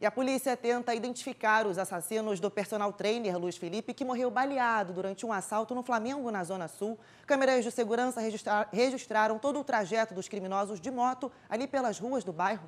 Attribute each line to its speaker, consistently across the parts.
Speaker 1: E a polícia tenta identificar os assassinos do personal trainer Luiz Felipe, que morreu baleado durante um assalto no Flamengo, na Zona Sul. Câmeras de segurança registra registraram todo o trajeto dos criminosos de moto ali pelas ruas do bairro.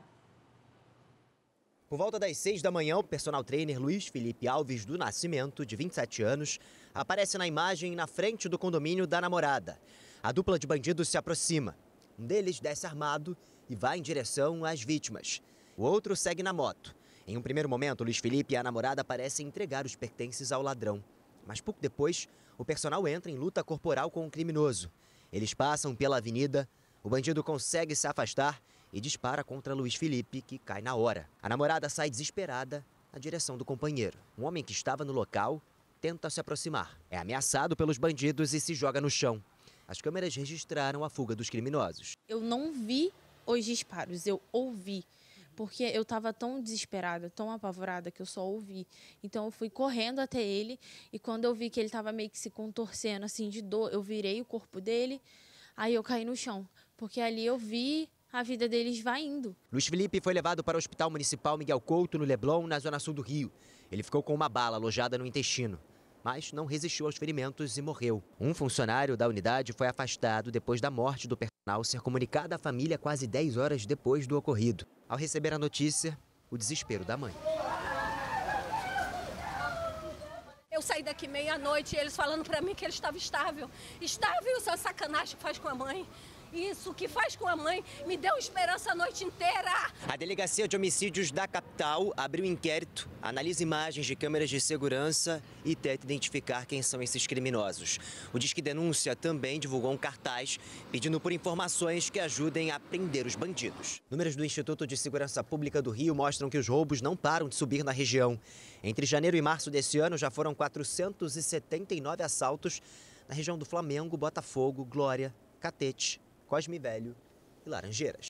Speaker 1: Por volta das seis da manhã, o personal trainer Luiz Felipe Alves do Nascimento, de 27 anos, aparece na imagem na frente do condomínio da namorada. A dupla de bandidos se aproxima. Um deles desce armado e vai em direção às vítimas. O outro segue na moto. Em um primeiro momento, Luiz Felipe e a namorada parecem entregar os pertences ao ladrão. Mas pouco depois, o personal entra em luta corporal com o criminoso. Eles passam pela avenida, o bandido consegue se afastar e dispara contra Luiz Felipe, que cai na hora. A namorada sai desesperada na direção do companheiro. Um homem que estava no local tenta se aproximar. É ameaçado pelos bandidos e se joga no chão. As câmeras registraram a fuga dos criminosos.
Speaker 2: Eu não vi os disparos, eu ouvi porque eu estava tão desesperada, tão apavorada que eu só ouvi. Então eu fui correndo até ele e quando eu vi que ele estava meio que se contorcendo assim de dor, eu virei o corpo dele, aí eu caí no chão, porque ali eu vi a vida deles vai indo.
Speaker 1: Luiz Felipe foi levado para o Hospital Municipal Miguel Couto, no Leblon, na zona sul do Rio. Ele ficou com uma bala alojada no intestino mas não resistiu aos ferimentos e morreu. Um funcionário da unidade foi afastado depois da morte do personal ser comunicada à família quase 10 horas depois do ocorrido. Ao receber a notícia, o desespero da mãe.
Speaker 2: Eu saí daqui meia-noite e eles falando para mim que ele estava estável. Estável, isso é sacanagem que faz com a mãe. Isso que faz com a mãe me deu esperança a noite inteira.
Speaker 1: A Delegacia de Homicídios da capital abriu inquérito, analisa imagens de câmeras de segurança e tenta identificar quem são esses criminosos. O Disque Denúncia também divulgou um cartaz pedindo por informações que ajudem a prender os bandidos. Números do Instituto de Segurança Pública do Rio mostram que os roubos não param de subir na região. Entre janeiro e março desse ano já foram 479 assaltos na região do Flamengo, Botafogo, Glória, Catete, Cosme Velho e Laranjeiras.